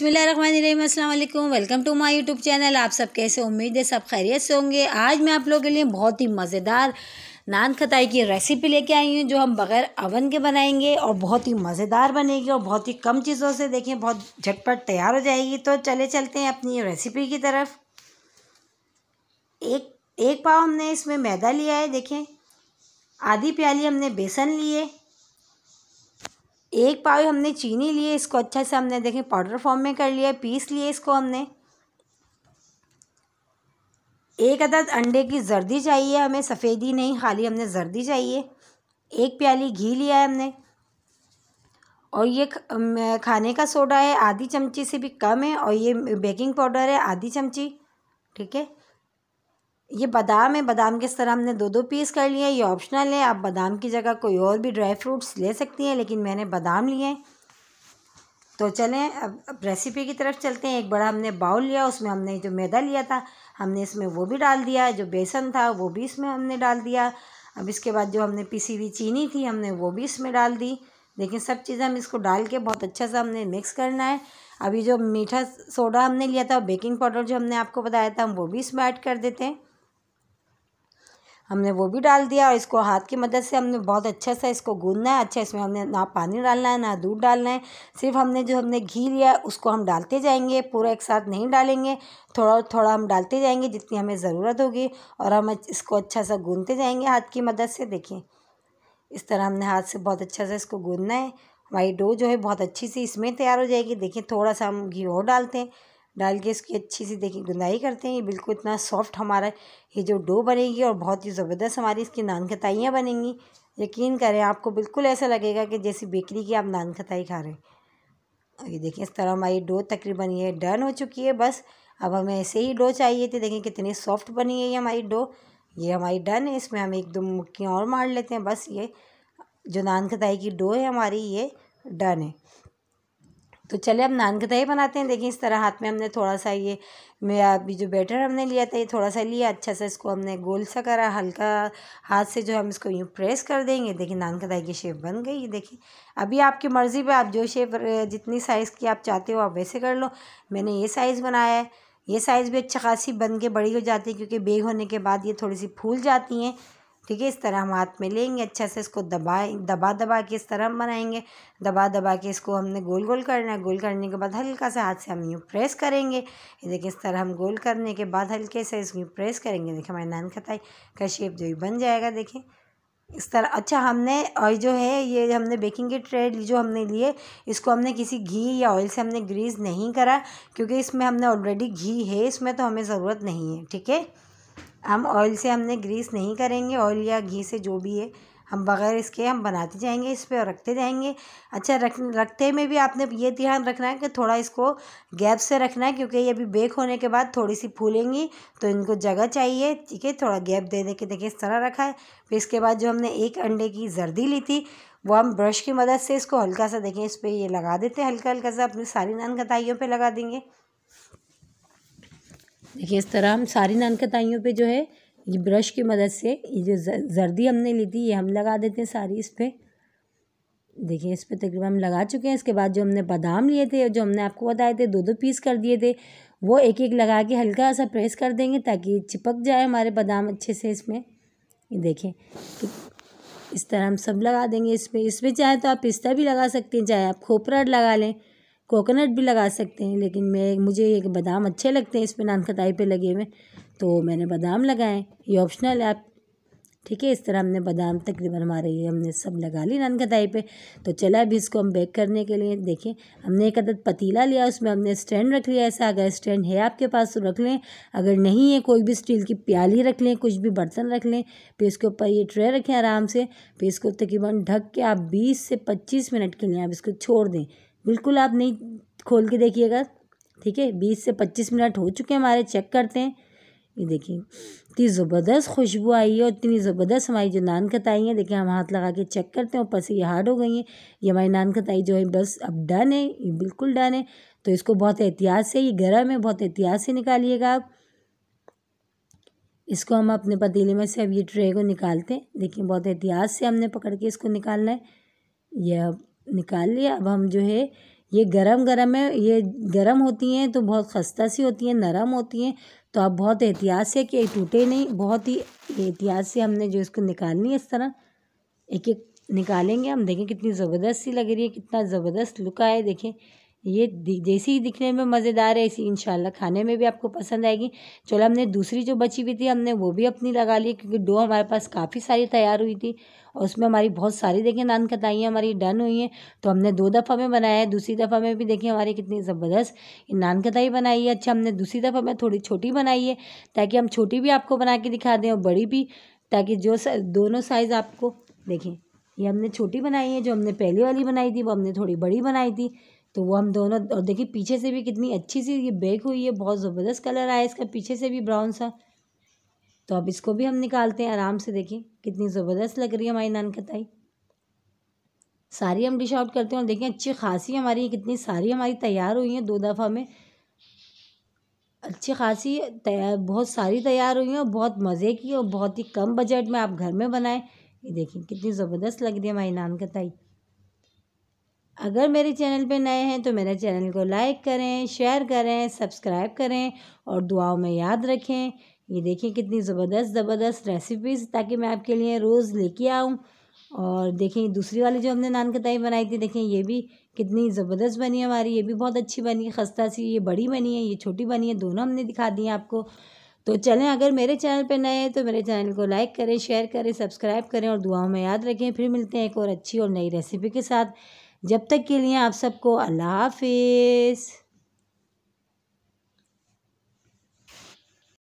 बिसमीम welcome to my YouTube channel आप सब कैसे उम्मीद है सब खैरियत से होंगे आज मैं आप लोगों के लिए बहुत ही मज़ेदार नान खताई की रेसिपी लेके आई हूँ जो हम बग़ैर अवन के बनाएंगे और बहुत ही मज़ेदार बनेगी और बहुत ही कम चीज़ों से देखें बहुत झटपट तैयार हो जाएगी तो चले चलते हैं अपनी रेसिपी की तरफ एक एक पाव हमने इसमें मैदा लिया है देखें आधी प्याली हमने बेसन लिए एक पाव हमने चीनी लिए इसको अच्छा से हमने देखें पाउडर फॉर्म में कर लिया पीस लिए इसको हमने एक अदद अंडे की जर्दी चाहिए हमें सफ़ेदी नहीं खाली हमने जर्दी चाहिए एक प्याली घी लिया है हमने और ये खाने का सोडा है आधी चमची से भी कम है और ये बेकिंग पाउडर है आधी चमची ठीक है ये बादाम है बादाम के इस तरह हमने दो दो पीस कर लिए ये ऑप्शनल है आप बादाम की जगह कोई और भी ड्राई फ्रूट्स ले सकती हैं लेकिन मैंने बादाम लिए तो चलें अब, अब रेसिपी की तरफ चलते हैं एक बड़ा हमने बाउल लिया उसमें हमने जो मैदा लिया था हमने इसमें वो भी डाल दिया जो बेसन था वो भी इसमें हमने डाल दिया अब इसके बाद जो हमने पीसी हुई चीनी थी हमने वो भी इसमें डाल दी लेकिन सब चीज़ें हम इसको डाल के बहुत अच्छा सा हमने मिक्स करना है अभी जो मीठा सोडा हमने लिया था बेकिंग पाउडर जो हमने आपको बताया था हम वो भी इसमें ऐड कर देते हैं हमने वो भी डाल दिया और इसको हाथ की मदद से हमने बहुत अच्छा सा इसको गूंदना है अच्छा इसमें हमने ना पानी डालना है ना दूध डालना है सिर्फ हमने जो हमने घी लिया उसको हम डालते जाएंगे पूरा एक साथ नहीं डालेंगे थोड़ा थोड़ा हम डालते जाएंगे जितनी हमें ज़रूरत होगी और हम इसको अच्छा सा गूंदते जाएंगे हाथ की मदद से देखिए इस तरह हमने हाथ से बहुत अच्छा सा इसको गूंदना है हमारी डो जो है बहुत अच्छी सी इसमें तैयार हो जाएगी देखिए थोड़ा सा हम घी और डालते हैं डाल के इसकी अच्छी सी देखिए गुंदाई करते हैं ये बिल्कुल इतना सॉफ्ट हमारा ये जो डो बनेगी और बहुत ही ज़बरदस्त हमारी इसकी नान खताइयाँ बनेंगी यकीन करें आपको बिल्कुल ऐसा लगेगा कि जैसी बेकरी की आप नान खताई खा रहे हैं ये देखिए इस तरह हमारी डो तकरीबन ये डन हो चुकी है बस अब हमें ऐसे ही डो चाहिए थी देखें कितनी सॉफ्ट बनी है ये हमारी डो ये हमारी डन है इसमें हम एक दो मक्खियाँ और मार लेते हैं बस ये जो नान खताई की डो है हमारी ये डन है तो चले अब नान की बनाते हैं देखिए इस तरह हाथ में हमने थोड़ा सा ये मेरा अभी जो बैटर हमने लिया था ये थोड़ा सा लिया अच्छा सा इसको हमने गोल सा करा हल्का हाथ से जो हम इसको यूँ प्रेस कर देंगे देखिए नान कदाई की शेप बन गई है देखिए अभी आपकी मर्ज़ी पर आप जो शेप जितनी साइज़ की आप चाहते हो आप वैसे कर लो मैंने ये साइज़ बनाया है ये साइज़ भी अच्छा खासी बन के बड़ी हो जाती है क्योंकि बेग होने के बाद ये थोड़ी सी फूल जाती हैं ठीक है इस तरह हम हाथ में लेंगे अच्छा से इसको दबाए दबा दबा के इस तरह हम बनाएंगे दबा दबा के इसको हमने गोल गोल करना है गोल करने के बाद हल्का से हाथ से हम यूँ प्रेस करेंगे ये देखिए इस तरह हम गोल करने के बाद हल्के से इसको प्रेस करेंगे देखिए हमारी नान खताई का शेप जो बन जाएगा देखिए इस तरह अच्छा हमने और जो है ये हमने बेकिंग की ट्रे जो हमने लिए इसको हमने किसी घी या ऑयल से हमने ग्रीस नहीं करा क्योंकि इसमें हमने ऑलरेडी घी है इसमें तो हमें ज़रूरत नहीं है ठीक है हम ऑयल से हमने ग्रीस नहीं करेंगे ऑयल या घी से जो भी है हम बगैर इसके हम बनाते जाएंगे इस पर रखते जाएंगे अच्छा रख रखते में भी आपने ये ध्यान रखना है कि थोड़ा इसको गैप से रखना है क्योंकि ये अभी बेक होने के बाद थोड़ी सी फूलेंगी तो इनको जगह चाहिए ठीक है थोड़ा गैप दे दे के देखिए इस तरह रखा है फिर इसके बाद जो हमने एक अंडे की जर्दी ली थी वो हम ब्रश की मदद से इसको हल्का सा देखें इस पर ये लगा देते हैं हल्का हल्का सा अपनी सारी नान कताइयों पर लगा देंगे देखिए इस तरह हम सारी नानकताइयों पे जो है ये ब्रश की मदद से ये जो जर्दी हमने ली थी ये हम लगा देते हैं सारी इस पर देखिए इस पर तकरीबन हम लगा चुके हैं इसके बाद जो हमने बादाम लिए थे जो हमने आपको बताए थे दो दो पीस कर दिए थे वो एक एक लगा के हल्का सा प्रेस कर देंगे ताकि चिपक जाए हमारे बादाम अच्छे से इसमें ये देखें इस तरह हम सब लगा देंगे इस पर इस पर चाहे तो आप पिस्ता भी लगा सकते हैं चाहे आप खोपरा लगा लें कोकोनट भी लगा सकते हैं लेकिन मैं मुझे ये बादाम अच्छे लगते हैं इस नान खताई पे लगे हुए तो मैंने बादाम लगाए ये ऑप्शनल है आप ठीक है इस तरह हमने बादाम तकरीबन हमारे ये हमने सब लगा ली नान खताई पे तो चला अभी इसको हम बेक करने के लिए देखें हमने एक अदद पतीला लिया उसमें हमने स्टैंड रख लिया ऐसा अगर स्टैंड है आपके पास तो रख लें अगर नहीं है कोई भी स्टील की प्याली रख लें कुछ भी बर्तन रख लें फिर इसके ऊपर ये ट्रे रखें आराम से फिर इसको तकरीबन ढक के आप बीस से पच्चीस मिनट के लिए आप इसको छोड़ दें बिल्कुल आप नहीं खोल के देखिएगा ठीक है बीस से पच्चीस मिनट हो चुके हैं हमारे चेक करते हैं ये देखिए इतनी ज़बरदस्त खुशबू आई है और इतनी ज़बरदस्त हमारी जो नान खताई है देखिए हम हाथ लगा के चेक करते हैं ऊपर से ये हार्ड हो गई है ये हमारी नान खताई जो है बस अब डन है ये बिल्कुल डन है तो इसको बहुत एहतियात से ये गर्म है बहुत एहतियात से निकालिएगा आप इसको हम अपने पतीले में से अब ये ट्रे को निकालते हैं देखिए बहुत एहतियात से हमने पकड़ के इसको निकालना है यह निकाल लिया अब हम जो है ये गरम गरम है ये गरम होती हैं तो बहुत खस्ता सी होती हैं नरम होती हैं तो आप बहुत एहतियात से कि टूटे नहीं बहुत ही एहतियात से हमने जो इसको निकालनी है इस तरह एक एक निकालेंगे हम देखें कितनी ज़बरदस्त सी लग रही है कितना ज़बरदस्त लुक आया देखें ये जैसी दिखने में मज़ेदार है ऐसी इन खाने में भी आपको पसंद आएगी चलो हमने दूसरी जो बची हुई थी हमने वो भी अपनी लगा ली क्योंकि डो हमारे पास काफ़ी सारी तैयार हुई थी और उसमें हमारी बहुत सारी देखें नान कताइयाँ हमारी डन हुई हैं तो हमने दो दफ़ा में बनाया है दूसरी दफ़ा में भी देखें हमारी कितनी ज़बरदस्त नान कताई बनाई है अच्छा हमने दूसरी दफ़ा में थोड़ी छोटी बनाई है ताकि हम छोटी भी आपको बना के दिखा दें और बड़ी भी ताकि जो दोनों साइज़ आपको देखें ये हमने छोटी बनाई है जो हमने पहली वाली बनाई थी वो हमने थोड़ी बड़ी बनाई थी तो वो हम दोनों और देखिए पीछे से भी कितनी अच्छी सी ये बैग हुई है बहुत ज़बरदस्त कलर आया इसका पीछे से भी ब्राउन सा तो अब इसको भी हम निकालते हैं आराम से देखिए कितनी ज़बरदस्त लग रही है हमारी कताई सारी हम डिश आउट करते हैं और देखें अच्छी खासी हमारी कितनी सारी हमारी तैयार हुई हैं दो दफ़ा में अच्छी खासी तैयार बहुत सारी तैयार हुई हैं और बहुत मज़े की और बहुत ही कम बजट में आप घर में बनाएं ये देखिए कितनी ज़बरदस्त लग रही है हमारी कताई अगर मेरे चैनल पे नए हैं तो मेरे चैनल को लाइक करें शेयर करें सब्सक्राइब करें और दुआओं में याद रखें ये देखें कितनी ज़बरदस्त ज़बरदस्त रेसिपीज़ ताकि मैं आपके लिए रोज़ लेके आऊँ और देखें दूसरी वाली जो हमने नान कताई बनाई थी देखें ये भी कितनी ज़बरदस्त बनी है हमारी ये भी बहुत अच्छी बनी है खस्ता सी ये बड़ी बनी है ये छोटी बनी है दोनों हमने दिखा दी हैं आपको तो चलें अगर मेरे चैनल पर नए हैं तो मेरे चैनल को लाइक करें शेयर करें सब्सक्राइब करें और दुआओं में याद रखें फिर मिलते हैं एक और अच्छी और नई रेसिपी के साथ जब तक के लिए आप सबको अल्लाह हाफिज़